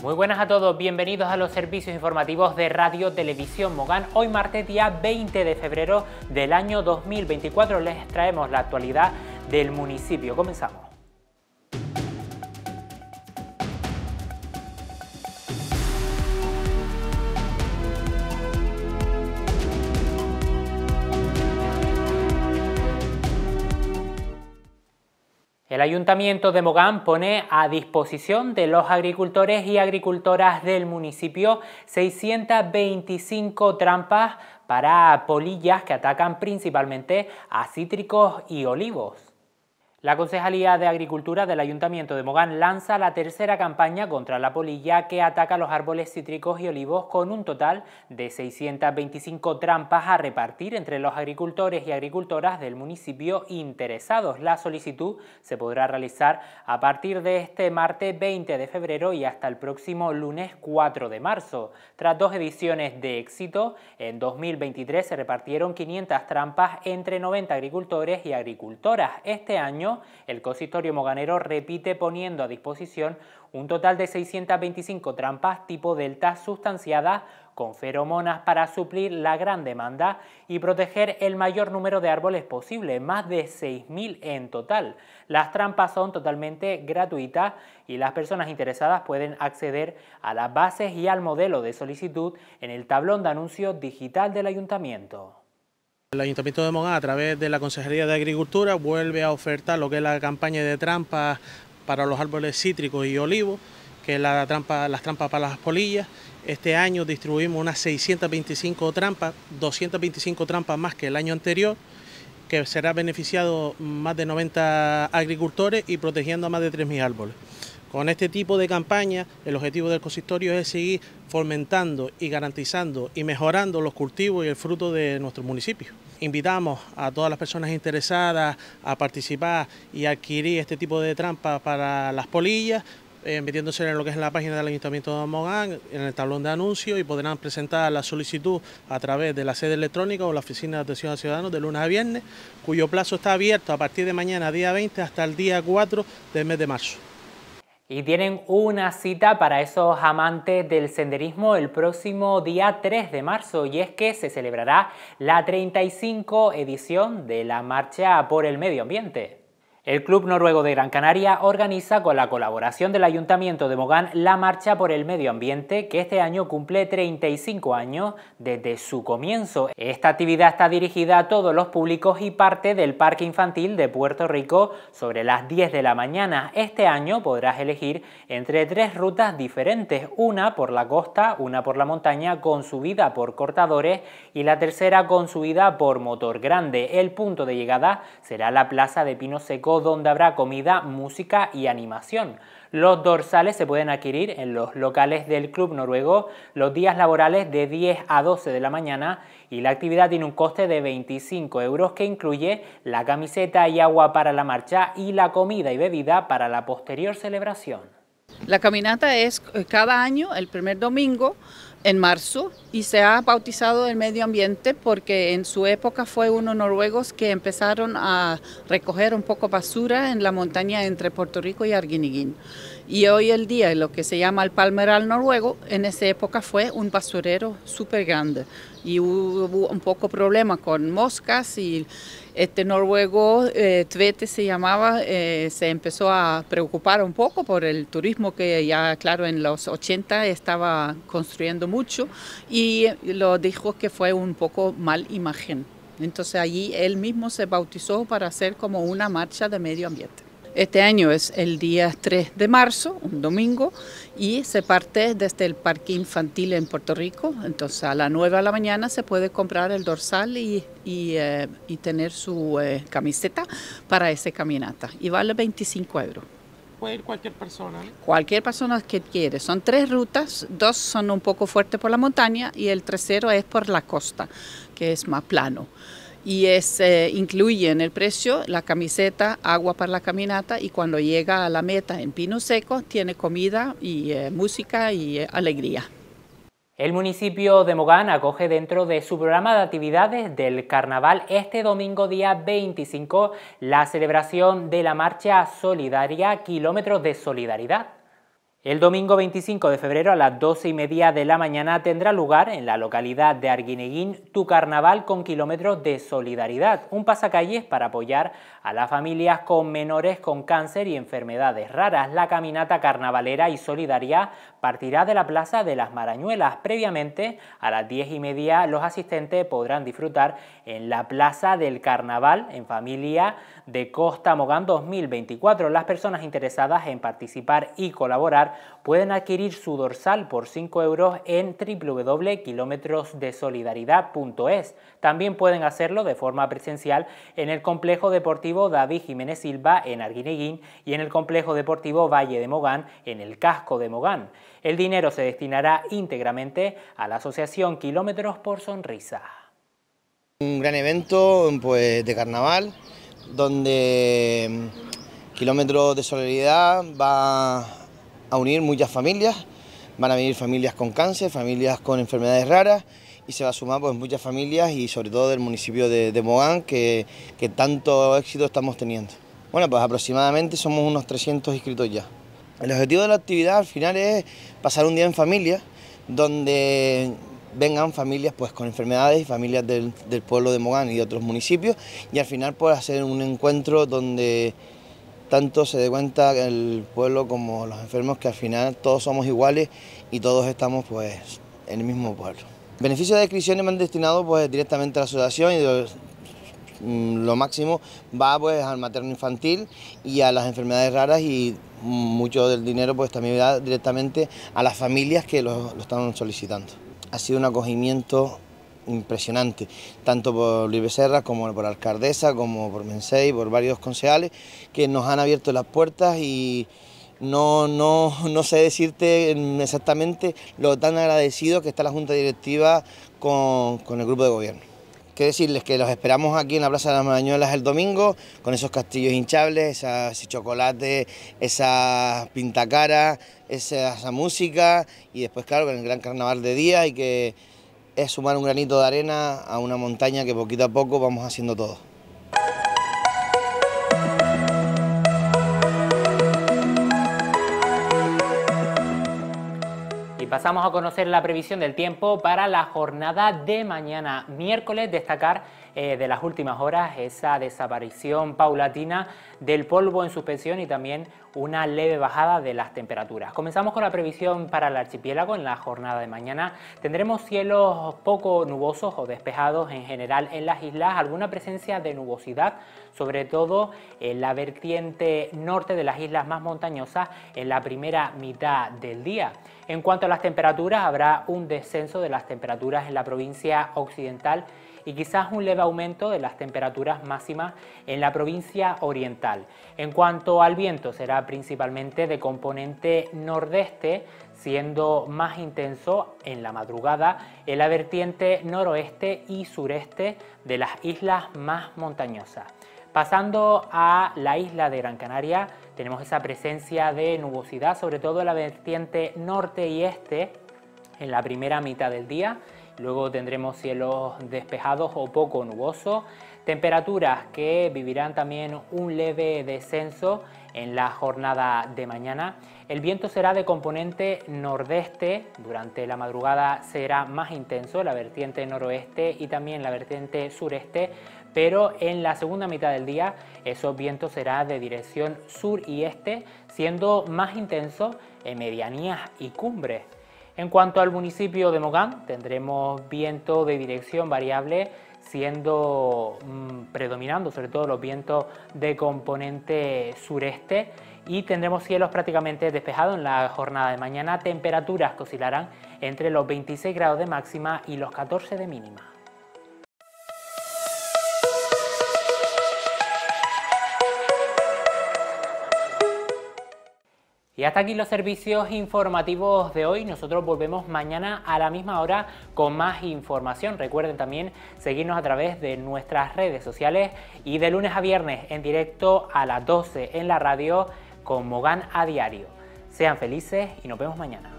Muy buenas a todos, bienvenidos a los servicios informativos de Radio Televisión Mogán. Hoy martes día 20 de febrero del año 2024 les traemos la actualidad del municipio. Comenzamos. El Ayuntamiento de Mogán pone a disposición de los agricultores y agricultoras del municipio 625 trampas para polillas que atacan principalmente a cítricos y olivos. La Concejalía de Agricultura del Ayuntamiento de Mogán lanza la tercera campaña contra la polilla que ataca los árboles cítricos y olivos con un total de 625 trampas a repartir entre los agricultores y agricultoras del municipio interesados. La solicitud se podrá realizar a partir de este martes 20 de febrero y hasta el próximo lunes 4 de marzo. Tras dos ediciones de éxito, en 2023 se repartieron 500 trampas entre 90 agricultores y agricultoras. Este año el consistorio moganero repite poniendo a disposición un total de 625 trampas tipo delta sustanciadas con feromonas para suplir la gran demanda y proteger el mayor número de árboles posible, más de 6.000 en total. Las trampas son totalmente gratuitas y las personas interesadas pueden acceder a las bases y al modelo de solicitud en el tablón de anuncios digital del ayuntamiento. El Ayuntamiento de Mogán, a través de la Consejería de Agricultura, vuelve a ofertar lo que es la campaña de trampas para los árboles cítricos y olivos, que es las trampas para las polillas. Este año distribuimos unas 625 trampas, 225 trampas más que el año anterior, que será beneficiado más de 90 agricultores y protegiendo a más de 3.000 árboles. Con este tipo de campaña, el objetivo del consistorio es seguir fomentando y garantizando y mejorando los cultivos y el fruto de nuestro municipio. Invitamos a todas las personas interesadas a participar y adquirir este tipo de trampas para las polillas, eh, metiéndose en lo que es la página del Ayuntamiento de Mogán, en el tablón de anuncios y podrán presentar la solicitud a través de la sede electrónica o la oficina de atención a ciudadanos de lunes a viernes, cuyo plazo está abierto a partir de mañana, día 20, hasta el día 4 del mes de marzo. Y tienen una cita para esos amantes del senderismo el próximo día 3 de marzo y es que se celebrará la 35 edición de la Marcha por el Medio Ambiente. El Club Noruego de Gran Canaria organiza con la colaboración del Ayuntamiento de Mogán la Marcha por el Medio Ambiente que este año cumple 35 años desde su comienzo. Esta actividad está dirigida a todos los públicos y parte del Parque Infantil de Puerto Rico sobre las 10 de la mañana. Este año podrás elegir entre tres rutas diferentes, una por la costa, una por la montaña con subida por cortadores y la tercera con subida por motor grande. El punto de llegada será la Plaza de Pino Seco donde habrá comida, música y animación. Los dorsales se pueden adquirir en los locales del Club Noruego los días laborales de 10 a 12 de la mañana y la actividad tiene un coste de 25 euros que incluye la camiseta y agua para la marcha y la comida y bebida para la posterior celebración. La caminata es eh, cada año, el primer domingo, en marzo y se ha bautizado el medio ambiente porque en su época fue unos noruegos que empezaron a recoger un poco basura en la montaña entre Puerto Rico y Arguineguín. Y hoy el día, lo que se llama el palmeral noruego, en esa época fue un basurero súper grande. Y hubo un poco problema con moscas y este noruego, eh, Tvete se llamaba, eh, se empezó a preocupar un poco por el turismo que ya, claro, en los 80 estaba construyendo mucho y lo dijo que fue un poco mal imagen. Entonces allí él mismo se bautizó para hacer como una marcha de medio ambiente. Este año es el día 3 de marzo, un domingo, y se parte desde el Parque Infantil en Puerto Rico. Entonces a las 9 de la mañana se puede comprar el dorsal y, y, eh, y tener su eh, camiseta para esa caminata. Y vale 25 euros. Puede ir cualquier persona. ¿eh? Cualquier persona que quiere. Son tres rutas, dos son un poco fuertes por la montaña y el tercero es por la costa, que es más plano y es, eh, incluye en el precio la camiseta, agua para la caminata y cuando llega a la meta en Pino Seco tiene comida y eh, música y eh, alegría. El municipio de Mogán acoge dentro de su programa de actividades del carnaval este domingo día 25 la celebración de la marcha solidaria Kilómetros de Solidaridad. El domingo 25 de febrero a las 12 y media de la mañana tendrá lugar en la localidad de Arguineguín Tu Carnaval con kilómetros de solidaridad, un pasacalles para apoyar a las familias con menores con cáncer y enfermedades raras. La caminata carnavalera y solidaria partirá de la Plaza de las Marañuelas. Previamente, a las 10 y media, los asistentes podrán disfrutar en la Plaza del Carnaval en familia de Costa Mogán 2024. Las personas interesadas en participar y colaborar pueden adquirir su dorsal por 5 euros en www.kilometrosdesolidaridad.es. También pueden hacerlo de forma presencial en el Complejo Deportivo David Jiménez Silva en Arguineguín y en el Complejo Deportivo Valle de Mogán en el Casco de Mogán. El dinero se destinará íntegramente a la Asociación Kilómetros por Sonrisa. Un gran evento pues, de carnaval donde mm, Kilómetros de Solidaridad va a unir muchas familias. Van a venir familias con cáncer, familias con enfermedades raras y se va a sumar pues, muchas familias y sobre todo del municipio de, Mogán que, tanto éxito estamos teniendo. Bueno, pues aproximadamente somos unos 300 inscritos ya. El objetivo de la actividad al final es pasar un día en familia, donde vengan familias pues con enfermedades y familias del, del, pueblo de Mogán y de otros municipios y al final poder pues, hacer un encuentro donde tanto se dé cuenta el pueblo como los enfermos que al final todos somos iguales y todos estamos pues en el mismo pueblo. Beneficios de inscripciones me han destinado pues directamente a la asociación y mm, lo máximo va pues al materno infantil y a las enfermedades raras y mucho del dinero pues también va directamente a las familias que lo, lo están solicitando. Ha sido un acogimiento impresionante, tanto por Luis Becerra como por alcaldesa, como por Mensei, por varios concejales que nos han abierto las puertas y no, no, no sé decirte exactamente lo tan agradecido que está la Junta Directiva con, con el grupo de gobierno. Que decirles que los esperamos aquí en la Plaza de las Mañuelas el domingo, con esos castillos hinchables, ese chocolate, ...esa pintacara, esa, esa música y después, claro, con el gran carnaval de día y que es sumar un granito de arena a una montaña que poquito a poco vamos haciendo todo. Y pasamos a conocer la previsión del tiempo para la jornada de mañana, miércoles, destacar eh, de las últimas horas, esa desaparición paulatina del polvo en suspensión y también una leve bajada de las temperaturas. Comenzamos con la previsión para el archipiélago en la jornada de mañana. Tendremos cielos poco nubosos o despejados en general en las islas, alguna presencia de nubosidad, sobre todo en la vertiente norte de las islas más montañosas en la primera mitad del día. En cuanto a las temperaturas, habrá un descenso de las temperaturas en la provincia occidental y quizás un leve aumento de las temperaturas máximas en la provincia oriental. En cuanto al viento, será principalmente de componente nordeste, siendo más intenso en la madrugada en la vertiente noroeste y sureste de las islas más montañosas. Pasando a la isla de Gran Canaria, tenemos esa presencia de nubosidad, sobre todo en la vertiente norte y este, en la primera mitad del día, Luego tendremos cielos despejados o poco nubosos, temperaturas que vivirán también un leve descenso en la jornada de mañana. El viento será de componente nordeste, durante la madrugada será más intenso, la vertiente noroeste y también la vertiente sureste, pero en la segunda mitad del día esos vientos será de dirección sur y este, siendo más intenso en medianías y cumbres. En cuanto al municipio de Mogán, tendremos viento de dirección variable siendo mm, predominando sobre todo los vientos de componente sureste y tendremos cielos prácticamente despejados en la jornada de mañana, temperaturas que oscilarán entre los 26 grados de máxima y los 14 de mínima. Y hasta aquí los servicios informativos de hoy. Nosotros volvemos mañana a la misma hora con más información. Recuerden también seguirnos a través de nuestras redes sociales y de lunes a viernes en directo a las 12 en la radio con Mogán a diario. Sean felices y nos vemos mañana.